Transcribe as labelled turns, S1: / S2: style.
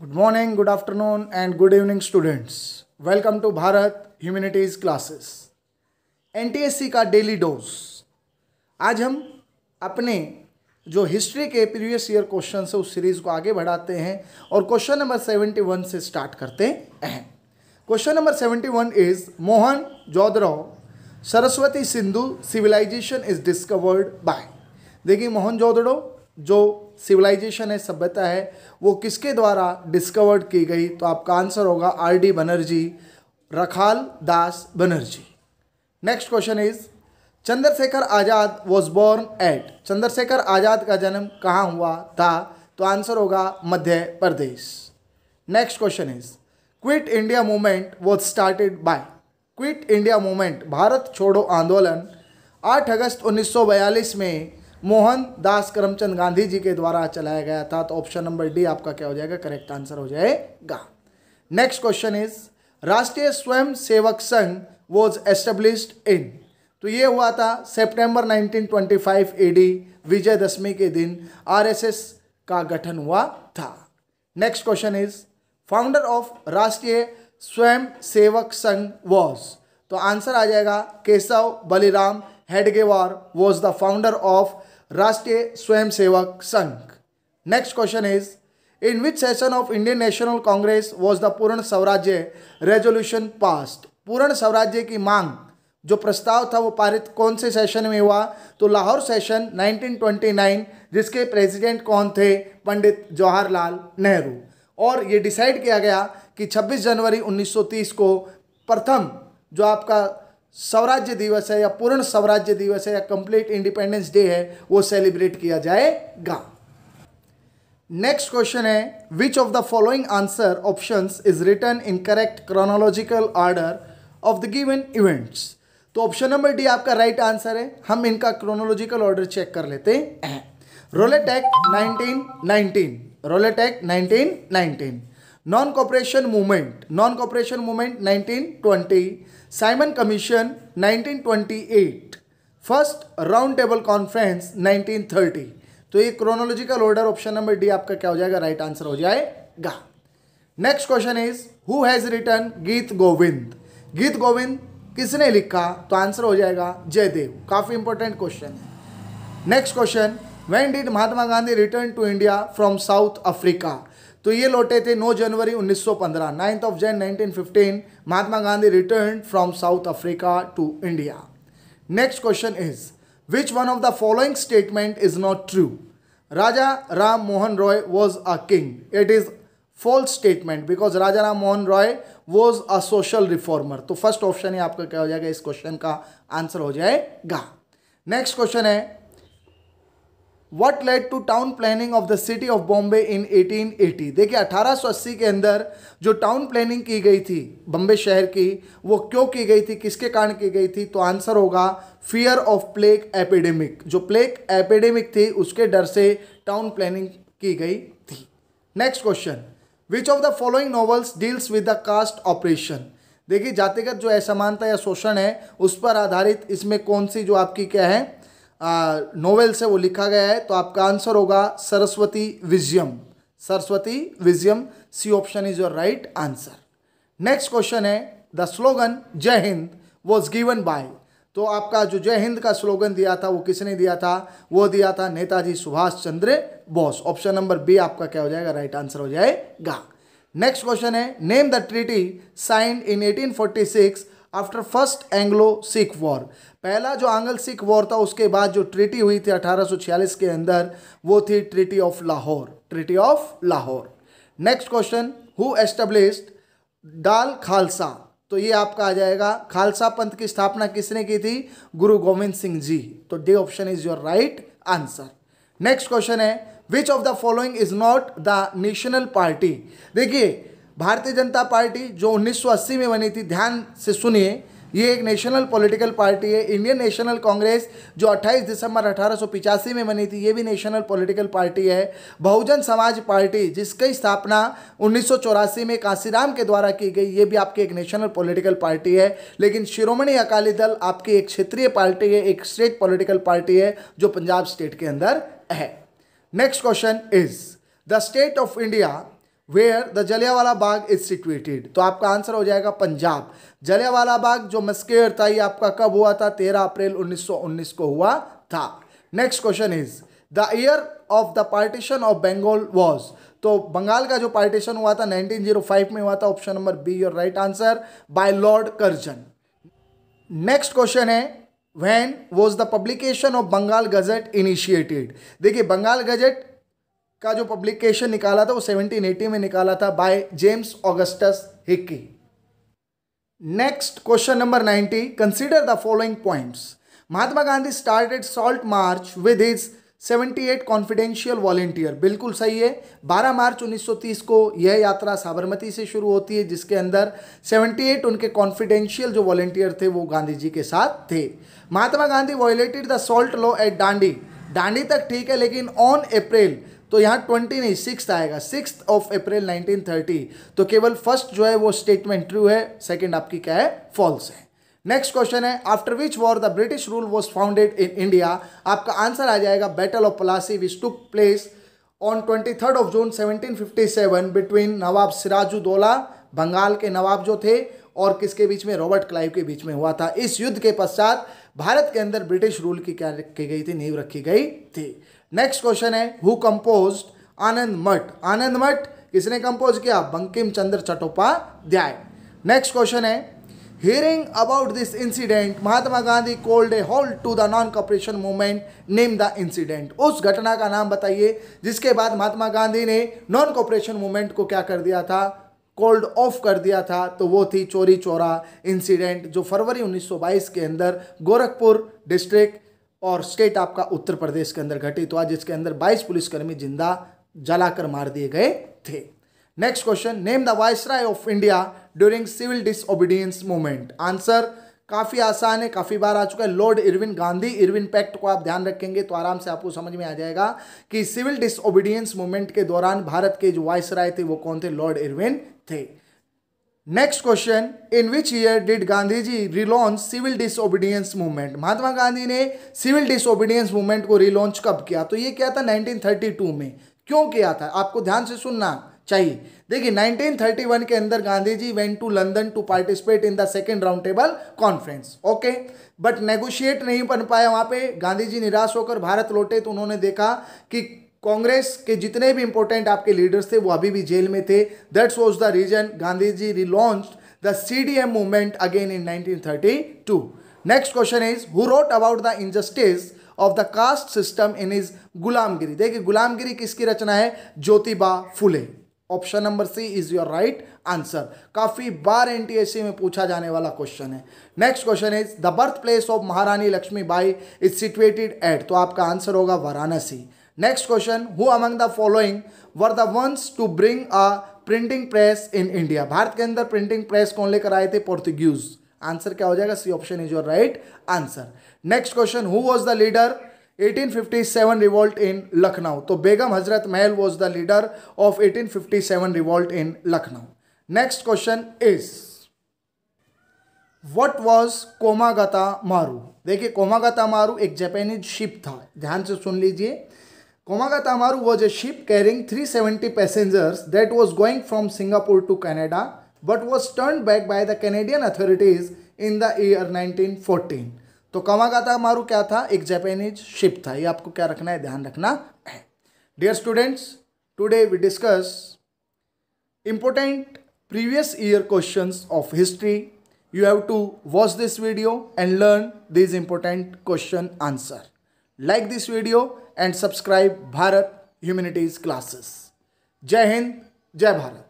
S1: Good morning good afternoon and good evening students welcome to Bharat humanities classes NTSC का daily dose आज हम अपने जो हिस्ट्री के प्रीवियस ईयर क्वेश्चन से उस सीरीज़ को आगे बढ़ाते हैं और क्वेश्चन नंबर सेवेंटी वन से स्टार्ट करते हैं question number seventy one is Mohenjodaro Saraswati Sindhu civilisation is discovered by देखिए मोहन जोदड़ो जो सिविलाइजेशन है सभ्यता है वो किसके द्वारा डिस्कवर्ड की गई तो आपका आंसर होगा R D Banerjee Rakhal Das Banerjee next question is Chandrashekhar Azad was born at Chandrashekhar Azad का जन्म कहाँ हुआ था तो आंसर होगा Madhya Pradesh next question is quit India movement was started by quit India movement Bharat छोड़ो आंदोलन 8 अगस्त 1942 में मोहन दास करमचंद गांधी जी के द्वारा चलाया गया था तो ऑप्शन नंबर डी आपका क्या हो जाएगा करेक्ट आंसर हो जाएगा नेक्स्ट क्वेश्चन इज राष्ट्रीय Swayam Sevak Sangh was established in तो ये हुआ था सितंबर 1925 एडी विजयदशमी के दिन आरएसएस का गठन हुआ था next question is founder of Rashtriya Swayam Sevak Sangh was तो आंसर आ जाएगा Keshav Baliram Hedgewar was the founder of Rashtriya Swayamsevak Sangh next question is in which session of Indian National Congress was the Purna Swaraj resolution past पूर्ण स्वराज्य की मांग जो प्रस्ताव था वो पारित कौन से सेशन में हुआ तो लाहौर सेशन 1929 जिसके प्रेसिडेंट कौन थे पंडित जवाहरलाल नेहरू और ये डिसाइड किया गया कि 26 जनवरी 1930 को प्रथम जो आपका स्वराज्य दिवस है या पूर्ण स्वराज्य दिवस है या कंप्लीट इंडिपेंडेंस डे है वो सेलिब्रेट किया जाएगा नेक्स्ट क्वेश्चन है which of the following answer option is written in correct chronological order of the given events तो ऑप्शन नंबर डी आपका राइट आंसर है हम इनका क्रोनोलॉजिकल ऑर्डर चेक कर लेते हैं Rowlatt act 1919 Rowlatt act 1919 non cooperation movement non cooperation movement 1920 Simon commission 1928 first round table conference 1930 तो ये chronological order option number D आपका क्या हो जाएगा राइट right आंसर हो जाएगा next question is who has written Geet Govind गीत गोविंद किसने लिखा तो आंसर हो जाएगा जयदेव काफी इंपॉर्टेंट क्वेश्चन है next question when did Mahatma Gandhi return to India from South Africa तो ये लौटे थे 9 जनवरी 1915 ninth of Jan 1915 Mahatma Gandhi return from South Africa to India next question is which one of the following statement is not true Raja Ram Mohan Roy was a king it is false statement because Raja Ram Mohan Roy was a social reformer तो first option ही आपका क्या हो जाएगा इस question का answer हो जाएगा नेक्स्ट क्वेश्चन है what led to town planning of the city of Bombay in 1880 देखिए 1880 के अंदर जो टाउन प्लानिंग की गई थी बम्बे शहर की वो क्यों की गई थी किसके कारण की गई थी तो आंसर होगा फियर ऑफ प्लेग एपिडेमिक जो प्लेग एपिडेमिक थी उसके डर से टाउन प्लानिंग की गई थी next question which of the following novels deals with the caste operation देखिए जातिगत जो असमानता या शोषण है उस पर आधारित इसमें कौन सी जो आपकी क्या है नोवेल्स है वो लिखा गया है तो आपका आंसर होगा Saraswati Vijayam Saraswati Vijayam C option is your right answer next question है the slogan Jai Hind was given by तो आपका जो जय हिंद का स्लोगन दिया था वो किसने दिया था वो दिया था Netaji Subhash Chandra Bose option number B आपका क्या हो जाएगा राइट आंसर हो जाएगा नेक्स्ट क्वेश्चन है name the treaty signed in 1846 after first Anglo Sikh war पहला जो आंगल सिख वॉर था उसके बाद जो ट्रिटी हुई थी 1846 के अंदर वो थी treaty of Lahore treaty of Lahore next question who established Dal Khalsa तो ये आपका आ जाएगा खालसा पंथ की स्थापना किसने की थी गुरु गोविंद सिंह जी तो D option is your right answer next question है which of the following is not the national party देखिए भारतीय जनता पार्टी जो 1980 में बनी थी ध्यान से सुनिए ये एक नेशनल पॉलिटिकल पार्टी है इंडियन नेशनल कांग्रेस जो 28 दिसंबर अठारह में बनी थी ये भी नेशनल पॉलिटिकल पार्टी है बहुजन समाज पार्टी जिसकी स्थापना उन्नीस में काशीराम के द्वारा की गई ये भी आपकी एक नेशनल पॉलिटिकल पार्टी है लेकिन शिरोमणि अकाली दल आपकी एक क्षेत्रीय पार्टी है एक स्टेट पॉलिटिकल पार्टी है जो पंजाब स्टेट के अंदर है next question is the state of India where the Jallianwala Bagh is situated तो आपका आंसर हो जाएगा पंजाब जलियावाला बाग जो मस्केर था ये आपका कब हुआ था तेरह अप्रैल 1919 को हुआ था next question is the year of the partition of Bengal was तो बंगाल का जो पार्टीशन हुआ था 1905 में हुआ था option number B your right answer by Lord Curzon next question है when was the publication of Bengal Gazette initiated देखिए बंगाल गजट का जो पब्लिकेशन निकाला था वो 1780 में निकाला था by James Augustus Hicky next question number 90 consider the following points Mahatma Gandhi started salt march with his 78 confidential volunteer बिल्कुल सही है 12 मार्च 1930 को यह यात्रा साबरमती से शुरू होती है जिसके अंदर 78 उनके कॉन्फिडेंशियल जो वॉलेंटियर थे वो गांधी जी के साथ थे Mahatma Gandhi violated the salt law at Dandi Dandi तक ठीक है लेकिन ऑन अप्रैल तो यहाँ ट्वेंटी नहीं सिक्स आएगा six of April nineteen thirty तो केवल फर्स्ट जो है वो स्टेटमेंट ट्रू है सेकेंड आपकी क्या है फॉल्स है नेक्स्ट क्वेश्चन है after which war the British rule was founded in India आपका आंसर आ जाएगा battle of Plassey which took place on twenty third of June seventeen fifty seven between nawab Sirajuddaulah Bengal के नवाब जो थे और किसके बीच में रॉबर्ट क्लाइव के बीच में हुआ था इस युद्ध के पश्चात भारत के अंदर ब्रिटिश रूल की क्या रखी गई थी नींव रखी गई थी नेक्स्ट क्वेश्चन है हु कंपोज आनंद मठ आनंद मठ किसने कंपोज किया बंकिम चंद्र चट्टोपाध्याय नेक्स्ट क्वेश्चन है hearing about this incident Mahatma Gandhi called a hold to the non cooperation movement name the incident उस घटना का नाम बताइए जिसके बाद महात्मा गांधी ने नॉन कॉपरेशन मूवमेंट को क्या कर दिया था कोल्ड ऑफ कर दिया था तो वो थी चोरी चोरा इंसिडेंट जो फरवरी 1922 के अंदर गोरखपुर डिस्ट्रिक्ट और स्टेट आपका उत्तर प्रदेश के अंदर घटित तो हुआ जिसके अंदर 22 पुलिसकर्मी जिंदा जलाकर मार दिए गए थे next question name the viceroy of India during civil disobedience movement answer काफ़ी आसान है काफ़ी बार आ चुका है Lord Irwin Gandhi Irwin pact को आप ध्यान रखेंगे तो आराम से आपको समझ में आ जाएगा कि सिविल डिसओबीडियंस मूवमेंट के दौरान भारत के जो वायसराय थे वो कौन थे लॉर्ड इरविन थे next question in which year did Gandhi ji relaunch civil disobedience movement Mahatma Gandhi ने सिविल डिसोबीडियंस मूवमेंट को रिलॉन्च कब किया तो ये किया था 1932 में क्यों किया था आपको ध्यान से सुनना चाहिए देखिए 1931 के अंदर Gandhi ji went to London to participate in the second round table conference okay but negotiate नहीं बन पाया वहाँ पे गांधी जी निराश होकर भारत लौटे तो उन्होंने देखा कि कांग्रेस के जितने भी इंपॉर्टेंट आपके लीडर्स थे वो अभी भी जेल में थे that's was the reason Gandhi ji relaunch the C D M movement again in 1932 next question is who wrote about the injustice of the caste system in is Gulamgiri देखिए गुलामगिरी किसकी रचना है Jyotiba Phule option number C is your right answer काफी बार C में पूछा जाने वाला क्वेश्चन है next question is the birth place of Maharani Laxmibai is situated at तो आपका आंसर होगा Varanasi next question who among the following were the ones to bring a printing press in India Bharat के अंदर प्रिंटिंग प्रेस कौन लेकर आए थे पोर्तुगीज आंसर क्या हो जाएगा C option is your right answer next question who was the leader 1857 revolt in Lucknow तो Begum Hazrat Mahal was the leader of 1857 revolt in Lucknow next question is what was Komagata Maru देखिए कोमागता मारू एक जापानीज शिप था ध्यान से सुन लीजिए Maru was a ship carrying 370 passengers that was going from Singapore to Canada but was turned back by the Canadian authorities in the year 1914. तो कमागाता मारू क्या था एक जापानीज शिप था ये आपको क्या रखना है ध्यान रखना है dear important previous year questions of history you have to watch this video and learn these important question answer like this video and subscribe Bharat humanities classes जय हिंद जय भारत